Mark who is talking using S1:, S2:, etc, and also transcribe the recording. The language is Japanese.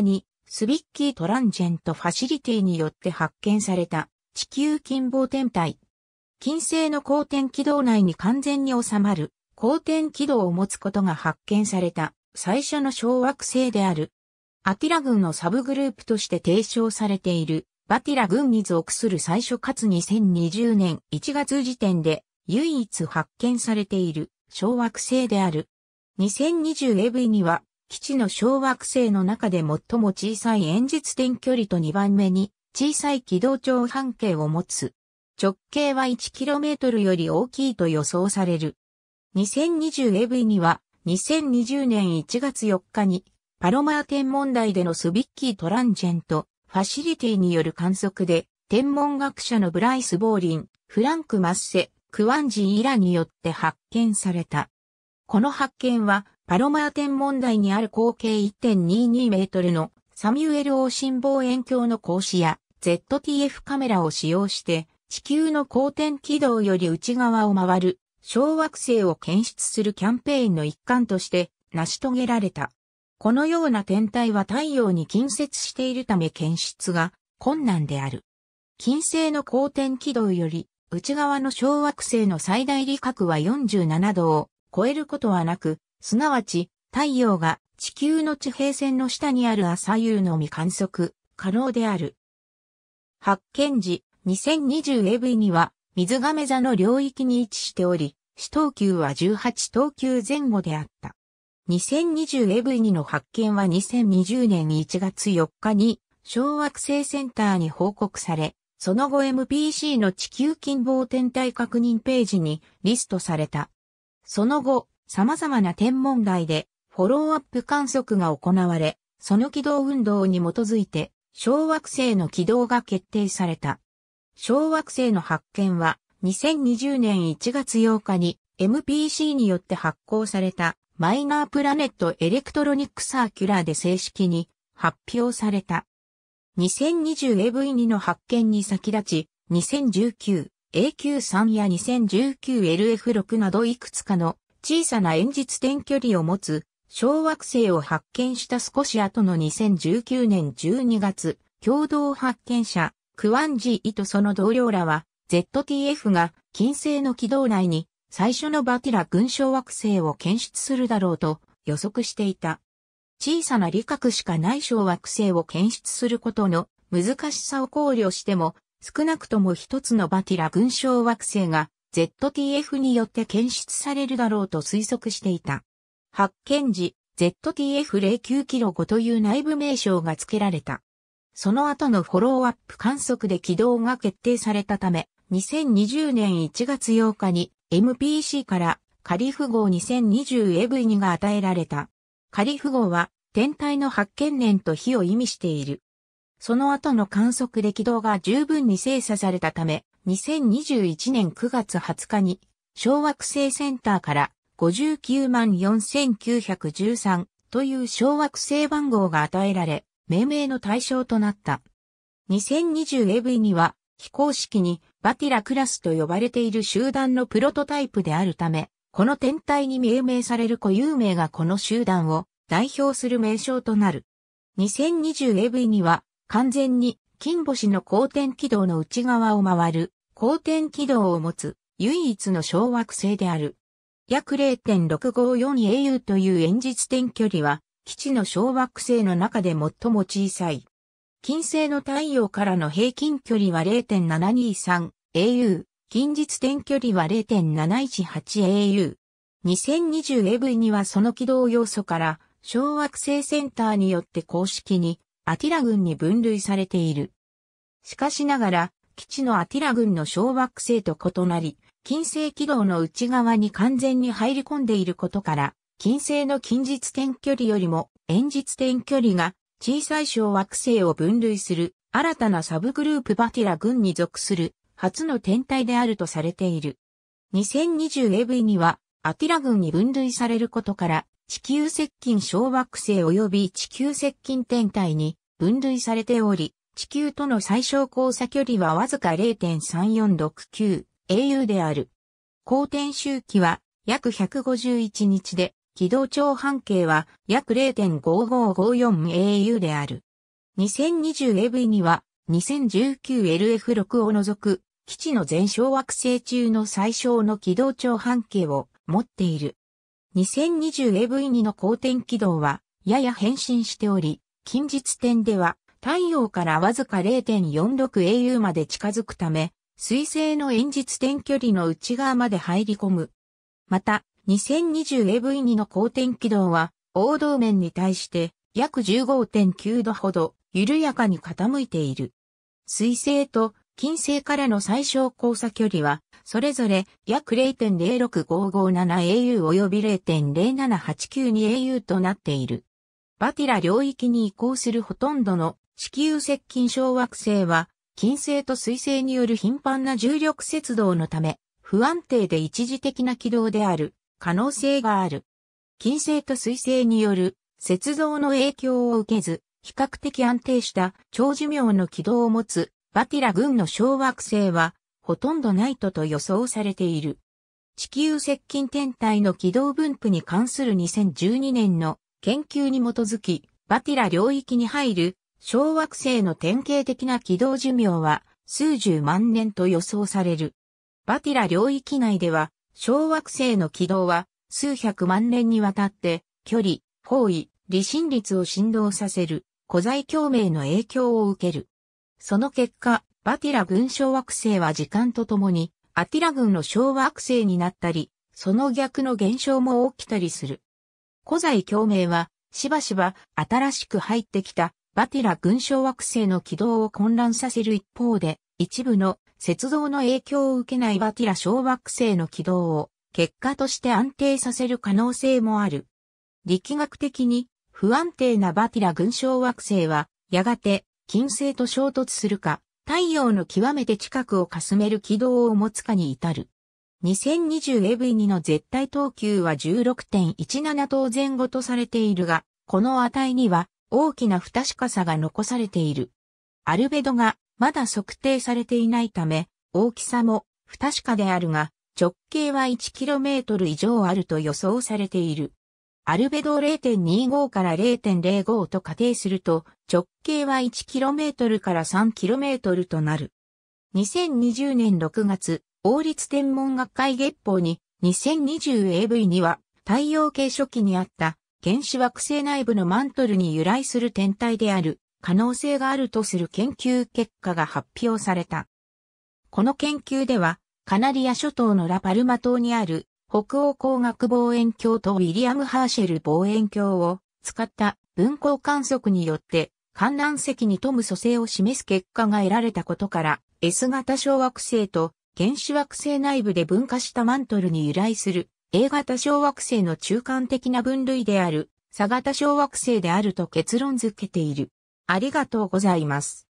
S1: に、スビッキートランジェントファシリティによって発見された地球近傍天体。金星の公転軌道内に完全に収まる公転軌道を持つことが発見された最初の小惑星である。アティラ群のサブグループとして提唱されているバティラ群に属する最初かつ2020年1月時点で唯一発見されている小惑星である。2020AV には基地の小惑星の中で最も小さい円説点距離と2番目に小さい軌道長半径を持つ。直径は 1km より大きいと予想される。2020AV には2020年1月4日にパロマー天文台でのスビッキートランジェントファシリティによる観測で天文学者のブライス・ボーリン、フランク・マッセ、クワンジー・イラによって発見された。この発見はパロマー天文台にある口径1.22メートルのサミュエル・オーシン望遠鏡の格子や ZTF カメラを使用して地球の公転軌道より内側を回る小惑星を検出するキャンペーンの一環として成し遂げられた。このような天体は太陽に近接しているため検出が困難である。金星の公転軌道より内側の小惑星の最大理角は47度を超えることはなく、すなわち、太陽が地球の地平線の下にある朝夕のみ観測可能である。発見時、2020AV には、水亀座の領域に位置しており、四等級は18等級前後であった。2020AV2 の発見は2020年1月4日に小惑星センターに報告され、その後 MPC の地球近傍天体確認ページにリストされた。その後、様々な天文台でフォローアップ観測が行われ、その軌道運動に基づいて小惑星の軌道が決定された。小惑星の発見は2020年1月8日に MPC によって発行されたマイナープラネットエレクトロニックサーキュラーで正式に発表された。2020AV2 の発見に先立ち、2019 AQ3 や 2019LF6 などいくつかの小さな演日点距離を持つ小惑星を発見した少し後の2019年12月、共同発見者、クワンジーとその同僚らは、ZTF が金星の軌道内に最初のバティラ群小惑星を検出するだろうと予測していた。小さな理覚しかない小惑星を検出することの難しさを考慮しても、少なくとも一つのバティラ群小惑星が ZTF によって検出されるだろうと推測していた。発見時、ZTF09 キロ5という内部名称が付けられた。その後のフォローアップ観測で軌道が決定されたため、2020年1月8日に MPC からカリフ号 2020AV2 が与えられた。カリフ号は天体の発見年と日を意味している。その後の観測で軌道が十分に精査されたため、2021年9月20日に、小惑星センターから59万4913という小惑星番号が与えられ、命名の対象となった。2020AV には、非公式にバティラクラスと呼ばれている集団のプロトタイプであるため、この天体に命名される固有名がこの集団を代表する名称となる。2020AV には完全に金星の公転軌道の内側を回る、公転軌道を持つ、唯一の小惑星である。約 0.654au という演実点距離は、基地の小惑星の中で最も小さい。金星の太陽からの平均距離は 0.723au、近日点距離は 0.718au。2020AV にはその軌道要素から、小惑星センターによって公式にアティラ軍に分類されている。しかしながら、基地のアティラ軍の小惑星と異なり、金星軌道の内側に完全に入り込んでいることから、金星の近日点距離よりも遠日点距離が小さい小惑星を分類する新たなサブグループバティラ軍に属する初の天体であるとされている。2020AV にはアティラ軍に分類されることから地球接近小惑星及び地球接近天体に分類されており、地球との最小交差距離はわずか0.3469 au である。公転周期は約151日で、軌道長半径は約 0.5554au である。2020AV には 2019LF6 を除く基地の全小惑星中の最小の軌道長半径を持っている。2020AV2 の公転軌道はやや変身しており、近日点では、太陽からわずか 0.46au まで近づくため、水星の演日点距離の内側まで入り込む。また、2020AV2 の公転軌道は、王道面に対して約15.9度ほど緩やかに傾いている。水星と金星からの最小交差距離は、それぞれ約 0.06557au 及び 0.07892au となっている。バティラ領域に移行するほとんどの地球接近小惑星は、金星と水星による頻繁な重力節動のため、不安定で一時的な軌道である可能性がある。金星と水星による節動の影響を受けず、比較的安定した長寿命の軌道を持つバティラ群の小惑星はほとんどないとと予想されている。地球接近天体の軌道分布に関する2012年の研究に基づき、バティラ領域に入る小惑星の典型的な軌道寿命は数十万年と予想される。バティラ領域内では小惑星の軌道は数百万年にわたって距離、方位、離心率を振動させる古材共鳴の影響を受ける。その結果、バティラ群小惑星は時間とともにアティラ群の小惑星になったり、その逆の現象も起きたりする。古在共鳴は、しばしば新しく入ってきたバティラ群小惑星の軌道を混乱させる一方で、一部の雪道の影響を受けないバティラ小惑星の軌道を結果として安定させる可能性もある。力学的に不安定なバティラ群小惑星は、やがて金星と衝突するか、太陽の極めて近くをかすめる軌道を持つかに至る。2020AV2 の絶対等級は16.17等前後とされているが、この値には大きな不確かさが残されている。アルベドがまだ測定されていないため、大きさも不確かであるが、直径は 1km 以上あると予想されている。アルベド0.25から0.05と仮定すると、直径は 1km から 3km となる。2020年6月、王立天文学会月報に 2020AV には太陽系初期にあった原始惑星内部のマントルに由来する天体である可能性があるとする研究結果が発表された。この研究ではカナリア諸島のラパルマ島にある北欧光学望遠鏡とウィリアム・ハーシェル望遠鏡を使った分光観測によって観覧席に富む蘇生を示す結果が得られたことから S 型小惑星と原始惑星内部で分化したマントルに由来する A 型小惑星の中間的な分類である佐型小惑星であると結論付けている。ありがとうございます。